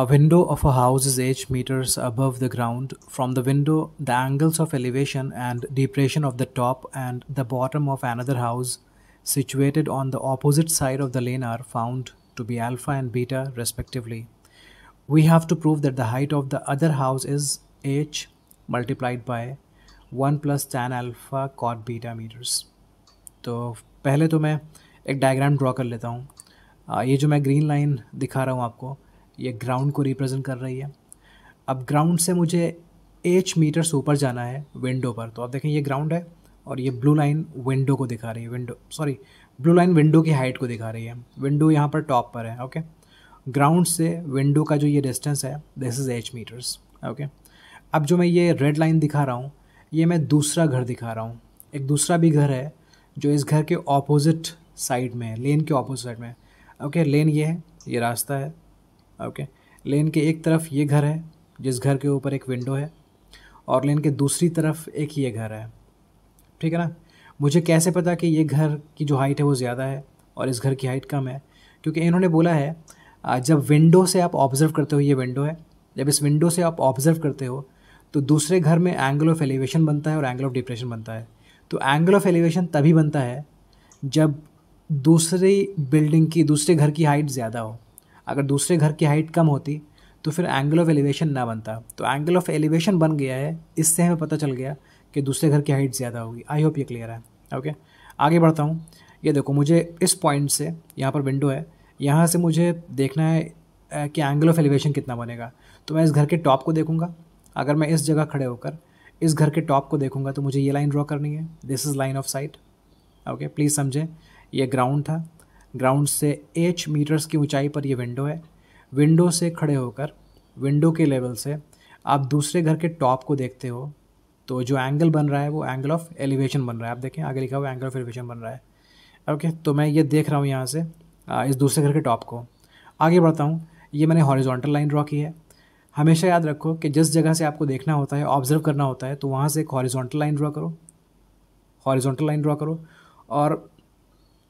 A window of a house is 8 meters above the ground. From the window, the angles of elevation and depression of the top and the bottom of another house situated on the opposite side of the lane are found to be alpha and beta respectively. We have to prove that the height of the other house is h multiplied by 1 plus tan alpha cot beta meters. So, पहले तो मैं एक diagram draw कर लेता हूँ ये जो मैं दिखा रहा हूँ आपको ये ग्राउंड को रिप्रेजेंट कर रही है अब ग्राउंड से मुझे एच मीटर्स ऊपर जाना है विंडो पर तो आप देखें ये ग्राउंड है और ये ब्लू लाइन विंडो को दिखा रही है window sorry blue line window की हाइट को दिखा रही है विंडो यहाँ पर टॉप पर है ओके ग्राउंड से विंडो का जो ये डिस्टेंस है this is H meters okay अब जो मैं ये रेड लाइन दिखा रहा हूँ ये मैं दूसरा घर दिखा रहा हूँ एक दूसरा भी घर है जो इस घर के ऑपोजिट साइड में है लेन के ऑपोजिट साइड में ओके लेन ये है ये रास्ता है ओके लेन के एक तरफ ये घर है जिस घर के ऊपर एक विंडो है और लेन के दूसरी तरफ एक ये घर है ठीक है ना मुझे कैसे पता कि ये घर की जो हाइट है वो ज़्यादा है और इस घर की हाइट कम है क्योंकि इन्होंने बोला है जब विंडो से आप ऑब्ज़र्व करते हो ये विंडो है जब इस विंडो से आप ऑब्ज़र्व करते हो तो दूसरे घर में एंगल ऑफ एलिवेशन बनता है और एंगल ऑफ डिप्रेशन बनता है तो एंगल ऑफ एलिवेशन तभी बनता है जब दूसरी बिल्डिंग की दूसरे घर की हाइट ज़्यादा हो अगर दूसरे घर की हाइट कम होती तो फिर एंगल ऑफ एलिवेशन ना बनता तो एंगल ऑफ एलिवेशन बन गया है इससे हमें पता चल गया कि दूसरे घर की हाइट ज़्यादा होगी आई होप ये क्लियर है ओके आगे बढ़ता हूँ ये देखो मुझे इस पॉइंट से यहाँ पर विंडो है यहाँ से मुझे देखना है कि एंगल ऑफ एलिवेशन कितना बनेगा तो मैं इस घर के टॉप को देखूँगा अगर मैं इस जगह खड़े होकर इस घर के टॉप को देखूँगा तो मुझे ये लाइन ड्रॉ करनी है this is line of sight okay please समझें ये ग्राउंड था ग्राउंड से एच मीटर्स की ऊंचाई पर ये विंडो है विंडो से खड़े होकर विंडो के लेवल से आप दूसरे घर के टॉप को देखते हो तो जो एंगल बन रहा है वो एंगल ऑफ एलिवेशन बन रहा है आप देखें आगे लिखा हुआ एंगल ऑफ एलिवेशन बन रहा है ओके okay, तो मैं ये देख रहा हूँ यहाँ से इस दूसरे घर के टॉप को आगे बढ़ता हूँ ये मैंने हॉरिजॉन्टल लाइन ड्रॉ की है हमेशा याद रखो कि जिस जगह से आपको देखना होता है ऑब्जर्व करना होता है तो वहाँ से एक हॉरिजॉन्टल लाइन ड्रॉ करो हॉरिजॉन्टल लाइन ड्रॉ करो और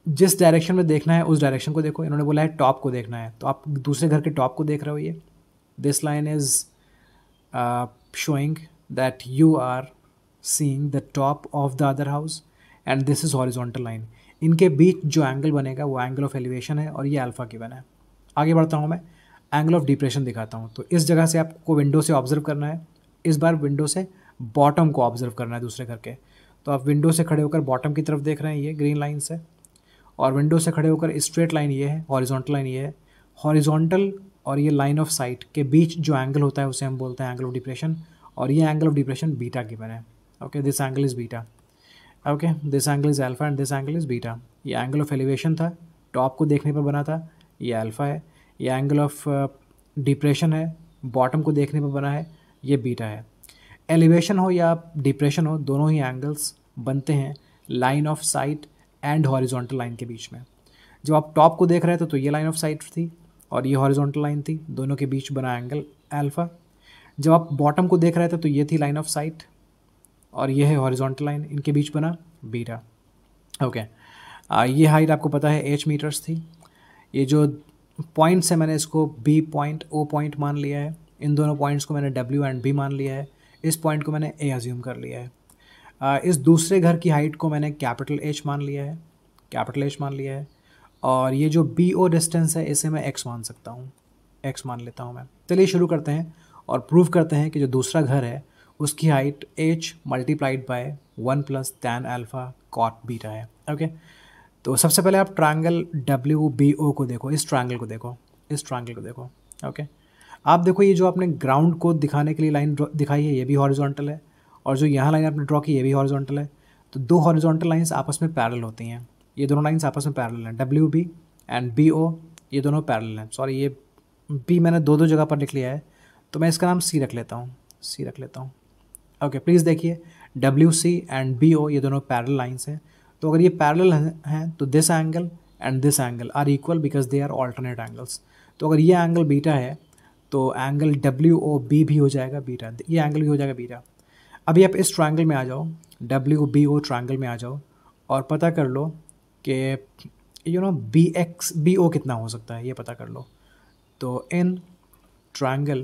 जिस डायरेक्शन में देखना है उस डायरेक्शन को देखो इन्होंने बोला है टॉप को देखना है तो आप दूसरे घर के टॉप को देख रहे हो ये this line is showing that you are seeing the top of the other house and this is horizontal line इनके बीच जो एंगल बनेगा वो एंगल ऑफ एलिवेशन है और ये अल्फ़ा बना है आगे बढ़ता हूँ मैं एंगल ऑफ डिप्रेशन दिखाता हूँ तो इस जगह से आपको विंडो से ऑब्जर्व करना है इस बार विंडो से बॉटम को ऑब्जर्व करना है दूसरे घर के तो आप विंडो से खड़े होकर बॉटम की तरफ देख रहे हैं ये ग्रीन लाइन से और विंडो से खड़े होकर स्ट्रेट लाइन ये है हॉरिजॉन्टल लाइन ये है हॉरिजॉन्टल और ये लाइन ऑफ साइट के बीच जो एंगल होता है उसे हम बोलते हैं एंगल ऑफ डिप्रेशन और ये एंगल ऑफ डिप्रेशन बीटा की है okay this angle is beta okay this angle is alpha and this angle is beta ये एंगल ऑफ एलिवेशन था टॉप को देखने पर बना था ये अल्फ़ा है ये एंगल ऑफ डिप्रेशन है बॉटम को देखने पर बना है ये बीटा है एलिवेशन हो या डिप्रेशन हो दोनों ही एंगल्स बनते हैं line of sight and horizontal line के बीच में जब आप टॉप को देख रहे थे तो ये लाइन ऑफ साइट थी और ये हॉरिजॉन्टल लाइन थी दोनों के बीच बना एंगल अल्फा जब आप बॉटम को देख रहे थे तो ये थी लाइन ऑफ साइट और ये है हॉरिजॉन्टल लाइन इनके बीच बना बीटा ओके ये हाइट आपको पता है एच मीटर्स थी ये जो पॉइंट्स है मैंने इसको बी पॉइंट ओ पॉइंट मान लिया है इन दोनों पॉइंट्स को मैंने डब्ल्यू एंड बी मान लिया है इस पॉइंट को मैंने ए अज्यूम कर लिया है इस दूसरे घर की हाइट को मैंने कैपिटल एच मान लिया है कैपिटल एच मान लिया है और ये जो बी ओ डिस्टेंस है इसे मैं एक्स मान सकता हूँ एक्स मान लेता हूँ मैं चलिए शुरू करते हैं और प्रूव करते हैं कि जो दूसरा घर है उसकी height H multiplied by one plus tan alpha cot beta है ओके तो सबसे पहले आप ट्रायंगल डब्ल्यू बी ओ को देखो इस ट्रायंगल को देखो इस ट्रायंगल को देखो ओके आप देखो ये जो आपने ग्राउंड को दिखाने के लिए लाइन दिखाई है ये भी हॉरिजॉन्टल है और जो यहाँ लाइन आपने ड्रॉ की ये भी हॉरिजॉन्टल है तो दो हॉरिजॉन्टल लाइंस आपस में पैरल होती हैं ये दोनों लाइंस आपस में पैरल हैं W B and B O ये दोनों पैरल हैं सॉरी ये बी मैंने दो दो जगह पर लिख लिया है तो मैं इसका नाम सी रख लेता हूँ सी रख लेता हूँ ओके प्लीज़ देखिए W C and B O ये दोनों पैरल लाइन्स हैं तो अगर ये पैरल हैं तो this angle and this angle are equal because they are alternate angles तो अगर ये एंगल बीटा है तो एंगल डब्ल्यू ओ बी भी हो जाएगा बीटा ये एंगल भी हो जाएगा बीटा अभी आप इस ट्रायंगल में आ जाओ डब्ल्यू बी ओ ट्रायंगल में आ जाओ और पता कर लो कि you know B X B O कितना हो सकता है ये पता कर लो तो in triangle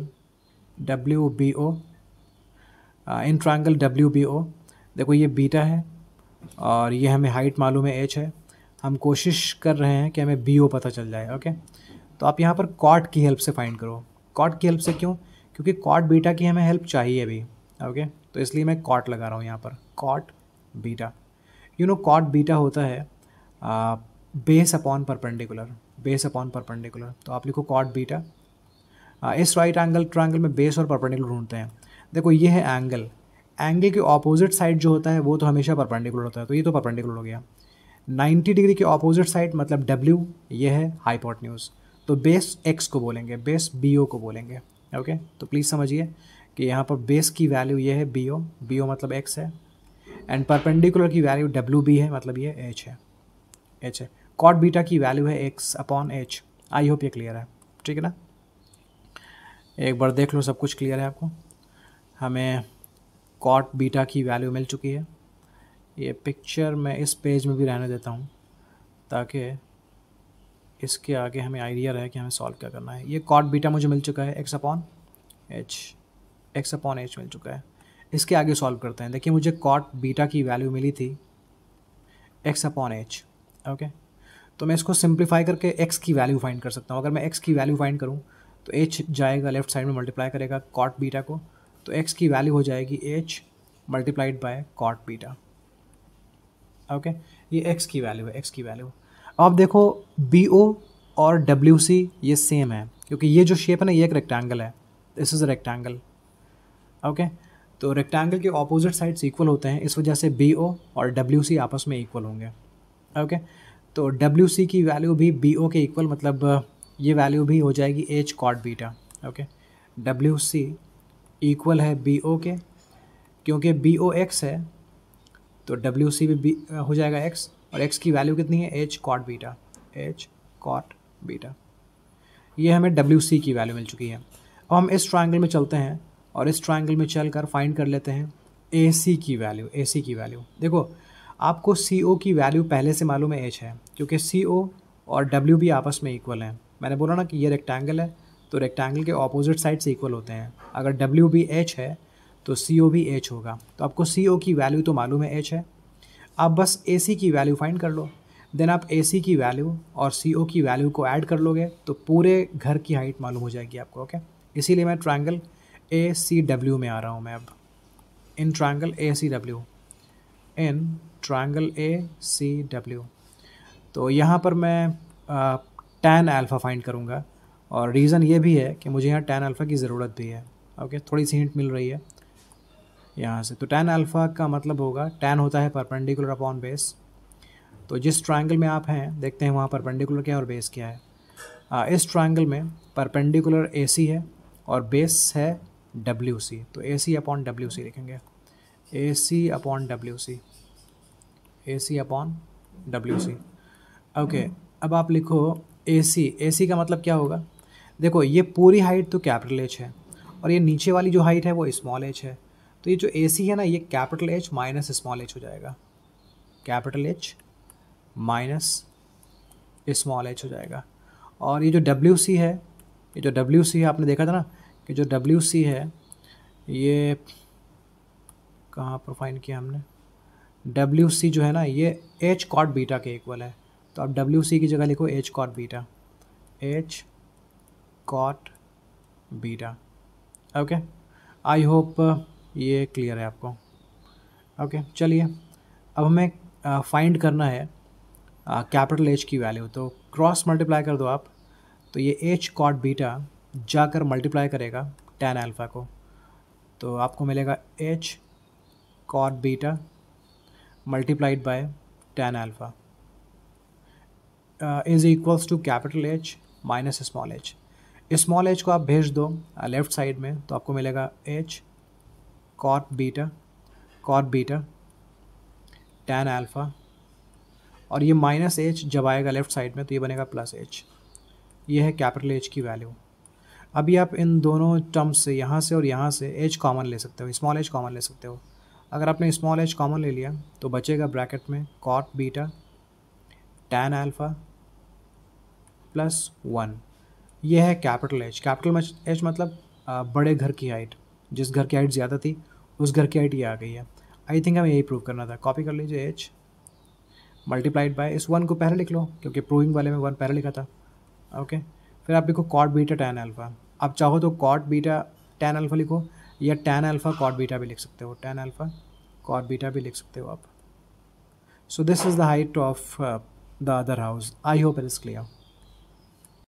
W B O in triangle W B O देखो ये बीटा है और ये हमें हाइट मालूम है एच है हम कोशिश कर रहे हैं कि हमें बी ओ पता चल जाए ओके तो आप यहाँ पर कॉट की हेल्प से फाइंड करो कॉट की हेल्प से क्यों क्योंकि कॉट बीटा की हमें हेल्प चाहिए अभी ओके तो इसलिए मैं कॉट लगा रहा हूँ यहाँ पर cot beta you know cot beta होता है base upon perpendicular base upon perpendicular तो आप लिखो कॉट बीटा इस राइट एंगल ट्रायंगल में बेस और परपेंडिकुलर ढूंढते हैं देखो ये है एंगल एंगल के ऑपोजिट साइड जो होता है वो तो हमेशा परपेंडिकुलर होता है तो ये तो परपेंडिकुलर हो गया 90 डिग्री के ऑपोजिट साइड मतलब डब्ल्यू ये है हाइपोटन्यूज़ तो बेस एक्स को बोलेंगे बेस बी ओ को बोलेंगे ओके तो प्लीज़ समझिए कि यहाँ पर बेस की वैल्यू ये है बी ओ बी ओ मतलब एक्स है एंड परपेंडिकुलर की वैल्यू डब्ल्यू बी है मतलब ये एच है एच है कॉट बीटा की वैल्यू है X upon H I hope ये क्लियर है ठीक है ना एक बार देख लो सब कुछ क्लियर है आपको हमें कॉट बीटा की वैल्यू मिल चुकी है ये पिक्चर मैं इस पेज में भी रहने देता हूँ ताकि इसके आगे हमें आइडिया रहे कि हमें सॉल्व क्या करना है ये कॉट बीटा मुझे मिल चुका है X upon H X upon H मिल चुका है इसके आगे सॉल्व करते हैं देखिए मुझे कॉट बीटा की वैल्यू मिली थी एक्स अपॉन एच ओके तो मैं इसको सिंप्लीफाई करके एक्स की वैल्यू फाइंड कर सकता हूँ अगर मैं एक्स की वैल्यू फाइंड करूँ तो एच जाएगा लेफ्ट साइड में मल्टीप्लाई करेगा कॉट बीटा को तो एक्स की वैल्यू हो जाएगी H multiplied by cot beta okay ये एक्स की वैल्यू है एक्स की वैल्यू अब देखो बी ओ और डब्ल्यू सी ये सेम है क्योंकि ये जो शेप है ना ये एक रेक्टेंगल है this is a rectangle okay तो रेक्टेंगल के ऑपोजिट साइड्स इक्वल होते हैं इस वजह से बी ओ और डब्ल्यू सी आपस में इक्वल होंगे ओके तो डब्ल्यू सी की वैल्यू भी बी ओ के इक्वल मतलब ये वैल्यू भी हो जाएगी H cot beta okay W C equal है बी ओ के क्योंकि बी ओ एक्स है तो डब्ल्यू सी भी बी हो जाएगा एक्स और एक्स की वैल्यू कितनी है H cot beta H cot beta ये हमें डब्ल्यू सी की वैल्यू मिल चुकी है अब हम इस ट्राइंगल में चलते हैं और इस ट्राइंगल में चल कर फाइंड कर लेते हैं ए सी की वैल्यू ए सी की वैल्यू देखो आपको सी ओ की वैल्यू पहले से मालूम है एच है क्योंकि सी ओ और डब्ल्यू भी आपस में इक्वल हैं मैंने बोला ना कि ये रेक्टेंगल है तो रेक्टेंगल के ऑपोजिट साइड से इक्वल होते हैं अगर डब्ल्यू भी एच है तो सी ओ भी एच होगा तो आपको सी ओ की वैल्यू तो मालूम है एच है आप बस ए सी की वैल्यू फाइंड कर लो देन आप ए सी की वैल्यू और सी ओ की वैल्यू को ऐड कर लोगे तो पूरे घर की हाइट मालूम हो जाएगी आपको ओके इसीलिए मैं ट्राइंगल ए सी डब्ल्यू में आ रहा हूँ मैं अब in triangle A C W in triangle A C W तो यहाँ पर मैं टेन अल्फ़ा फाइंड करूँगा और रीज़न ये भी है कि मुझे यहाँ टेन अल्फ़ा की ज़रूरत भी है ओके थोड़ी सी हिंट मिल रही है यहाँ से तो टेन अल्फ़ा का मतलब होगा टेन होता है परपेंडिकुलर अपॉन बेस तो जिस ट्राइंगल में आप हैं देखते हैं वहाँ परपेंडिकुलर क्या है और बेस क्या है आ, इस ट्राइंगल में परपेंडिकुलर सी है और बेस है डब्ल्यू सी तो ए सी अपॉन डब्ल्यू सी लिखेंगे A C upon W C A C upon W C okay अब आप लिखो ए सी ए सी का मतलब क्या होगा देखो ये पूरी हाइट तो कैपिटल एच है और ये नीचे वाली जो हाइट है वो स्मॉल एच है तो ये जो ए सी है ना ये capital H minus small H हो जाएगा capital H minus small H हो जाएगा और ये जो डब्ल्यू सी है ये जो डब्ल्यू सी है आपने देखा था ना कि जो डब्ल्यू सी है ये कहाँ पर फाइंड किया हमने डब्ल्यू सी जो है ना ये एच कॉट बीटा के इक्वल है तो आप डब्ल्यू सी की जगह लिखो H cot beta H cot beta okay I hope ये क्लियर है आपको ओके okay, चलिए अब हमें फाइंड uh, करना है कैपिटल uh, एच की वैल्यू तो क्रॉस मल्टीप्लाई कर दो आप तो ये एच कॉट बीटा जाकर मल्टीप्लाई करेगा टेन अल्फ़ा को तो आपको मिलेगा H cot beta multiplied by tan alpha is equals to capital H minus small H small H को आप भेज दो लेफ़्ट uh, साइड में तो आपको मिलेगा H cot beta cot beta tan alpha और ये माइनस एच जब आएगा लेफ़्ट साइड में तो ये बनेगा प्लस एच ये है कैपिटल एच की वैल्यू अभी आप इन दोनों टर्म्स से यहाँ से और यहाँ से एज कॉमन ले सकते हो स्मॉल एज कॉमन ले सकते हो अगर आपने स्मॉल एज कॉमन ले लिया तो बचेगा ब्रैकेट में cot beta tan alpha plus one यह है कैपिटल एज कैपिटल एज मतलब बड़े घर की हाइट जिस घर की हाइट ज़्यादा थी उस घर की हाइट ये आ गई है आई थिंक हमें यही प्रूव करना था कॉपी कर लीजिए एच मल्टीप्लाइड बाय इस वन को पहले लिख लो क्योंकि प्रूविंग वाले में वन पहले लिखा था ओके okay? फिर आप लिखो कॉट बीटा टैन अल्फ़ा आप चाहो तो कॉट बीटा टैन अल्फ़ा लिखो या टैन अल्फ़ा कॉट बीटा भी लिख सकते हो टैन अल्फ़ा कॉट बीटा भी लिख सकते हो आप so this is the height of the other house I hope it is clear